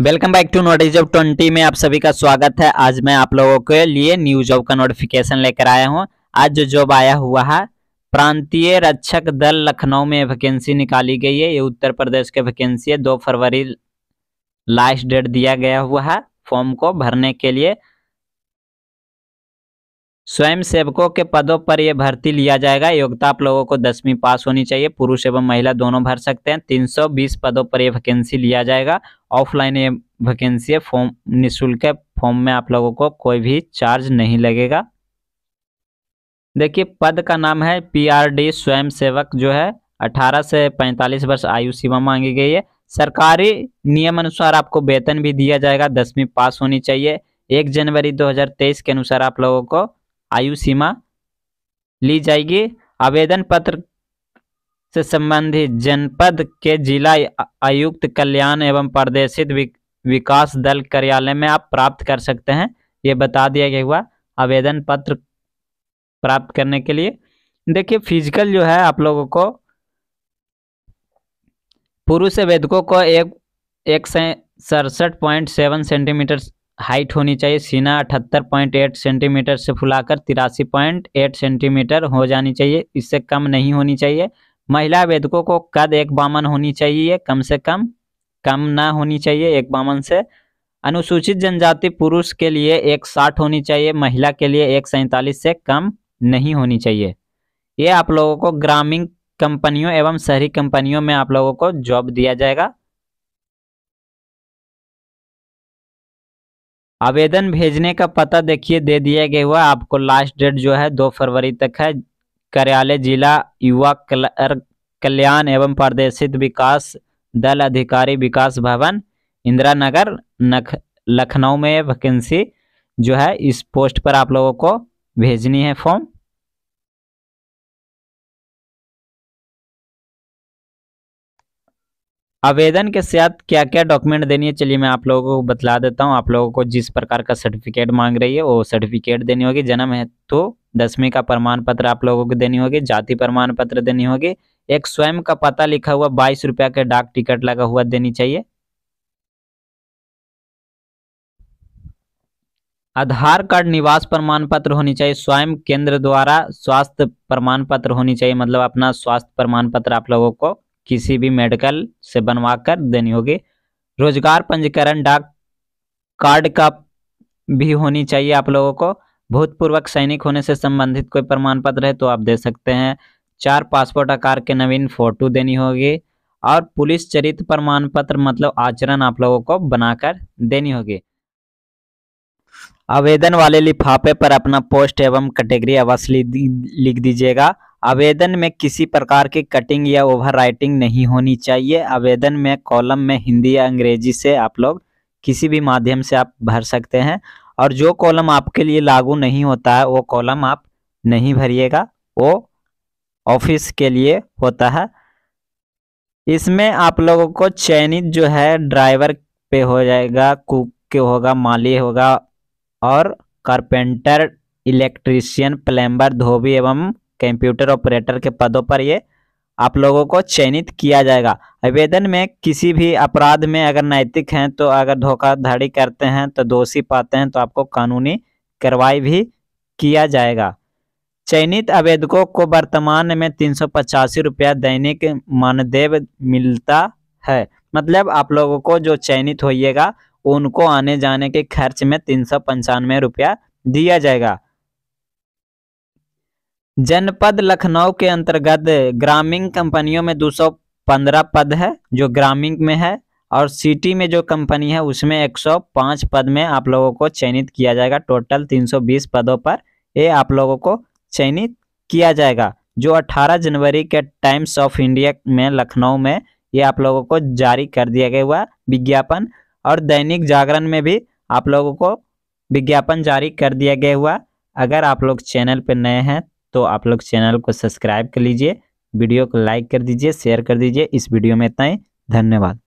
welcome back to note job twenty में आप सभी का स्वागत है आज मैं आप लोगों के लिए न्यू जॉब का नोटिफिकेशन लेकर आया हूं आज जो जॉब आया हुआ है प्रांतीय रक्षक दल लखनऊ में वैकेंसी निकाली गई है ये उत्तर प्रदेश के वैकेंसी है दो फरवरी लास्ट डेट दिया गया हुआ है फॉर्म को भरने के लिए स्वयं सेवकों के पदों पर यह भर्ती लिया जाएगा योग्यता आप लोगों को दसवीं पास होनी चाहिए पुरुष एवं महिला दोनों भर सकते हैं 320 पदों पर यह वैकेंसी लिया जाएगा ऑफलाइन ये वैकेंसी फॉर्म निःशुल्क है फॉर्म में आप लोगों को कोई भी चार्ज नहीं लगेगा देखिए पद का नाम है पीआरडी स्वयंसेवक जो है 18 से 45 वर्ष आयु सीमा मांगी गई है सरकारी नियम अनुसार आपको वेतन भी दिया जाएगा दसवीं पास होनी चाहिए एक जनवरी 2023 के अनुसार आप लोगों को आयु सीमा ली जाएगी आवेदन पत्र से संबंधित जनपद के जिला आयुक्त कल्याण एवं प्रदेशित विकास दल कार्यालय में आप प्राप्त कर सकते हैं ये बता दिया गया हुआ आवेदन पत्र प्राप्त करने के लिए देखिए फिजिकल जो है आप लोगों को पुरुष आवेदकों को एक एक सड़सठ पॉइंट सेवन सेंटीमीटर हाइट होनी चाहिए सीना अठहत्तर पॉइंट एट सेंटीमीटर से फुलाकर तिरासी पॉइंट एट सेंटीमीटर हो जानी चाहिए इससे कम नहीं होनी चाहिए महिला आवेदकों को कद एक बामन होनी चाहिए कम से कम कम ना होनी चाहिए एक बामन से अनुसूचित जनजाति पुरुष के लिए एक साठ होनी चाहिए महिला के लिए एक सैंतालीस से कम नहीं होनी चाहिए ये आप लोगों को ग्रामीण कंपनियों एवं शहरी कंपनियों में आप लोगों को जॉब दिया जाएगा आवेदन भेजने का पता देखिए दे दिया गया हुआ आपको लास्ट डेट जो है दो फरवरी तक है कार्यालय जिला युवा कल्याण एवं प्रदेशित विकास दल अधिकारी विकास भवन इंदिरा नगर नख लखनऊ में वैकेंसी जो है इस पोस्ट पर आप लोगों को भेजनी है फॉर्म आवेदन के साथ क्या क्या डॉक्यूमेंट देनी है चलिए मैं आप लोगों को बतला देता हूँ आप लोगों को जिस प्रकार का सर्टिफिकेट मांग रही है वो सर्टिफिकेट देनी होगी जन्म है तो दसवीं का प्रमाण पत्र आप लोगों को देनी होगी जाति प्रमाण पत्र देनी होगी एक स्वयं का पता लिखा हुआ बाईस रुपया का डाक टिकट लगा हुआ देनी चाहिए आधार कार्ड निवास प्रमाण पत्र होनी चाहिए स्वयं केंद्र द्वारा स्वास्थ्य प्रमाण पत्र होनी चाहिए मतलब अपना स्वास्थ्य प्रमाण पत्र आप लोगों को किसी भी मेडिकल से बनवा कर देनी होगी रोजगार पंजीकरण डाक कार्ड का भी होनी चाहिए आप लोगों को भूतपूर्वक सैनिक होने से संबंधित कोई प्रमाण पत्र है तो आप दे सकते हैं चार पासपोर्ट आकार के नवीन फोटो देनी होगी और पुलिस चरित्र प्रमाण पत्र मतलब आचरण आप लोगों को बनाकर देनी होगी आवेदन वाले लिफाफे पर अपना पोस्ट एवं कैटेगरी अवश्य लिख दीजिएगा आवेदन में किसी प्रकार की कटिंग या ओवर राइटिंग नहीं होनी चाहिए आवेदन में कॉलम में हिंदी या अंग्रेजी से आप लोग किसी भी माध्यम से आप भर सकते हैं और जो कॉलम आपके लिए लागू नहीं होता है वो कॉलम आप नहीं भरिएगा वो ऑफिस के लिए होता है इसमें आप लोगों को चयनित जो है ड्राइवर पे हो जाएगा कुक के होगा माली होगा और कारपेंटर इलेक्ट्रीशियन प्लम्बर धोबी एवं कंप्यूटर ऑपरेटर के पदों पर ये आप लोगों को चयनित किया जाएगा आवेदन में किसी भी अपराध में अगर नैतिक हैं तो अगर धोखाधड़ी करते हैं तो दोषी पाते हैं तो आपको कानूनी कार्रवाई भी किया जाएगा चयनित आवेदकों को वर्तमान में तीन सौ पचासी रुपया दैनिक मानदेय मिलता है मतलब आप लोगों को जो चयनित होइएगा उनको आने जाने के खर्च में तीन सौ पंचानवे रुपया दिया जाएगा जनपद लखनऊ के अंतर्गत ग्रामीण कंपनियों में 215 पद है जो ग्रामीण में है और सिटी में जो कंपनी है उसमें 105 पद में आप लोगों को चयनित किया जाएगा टोटल 320 पदों पर ये आप लोगों को चयनित किया जाएगा जो 18 जनवरी के टाइम्स ऑफ इंडिया में लखनऊ में ये आप लोगों को जारी कर दिया गया हुआ विज्ञापन और दैनिक जागरण में भी आप लोगों को विज्ञापन जारी कर दिया गया हुआ अगर आप लोग चैनल पर नए हैं तो आप लोग चैनल को सब्सक्राइब कर लीजिए वीडियो को लाइक कर दीजिए शेयर कर दीजिए इस वीडियो में इतना ही धन्यवाद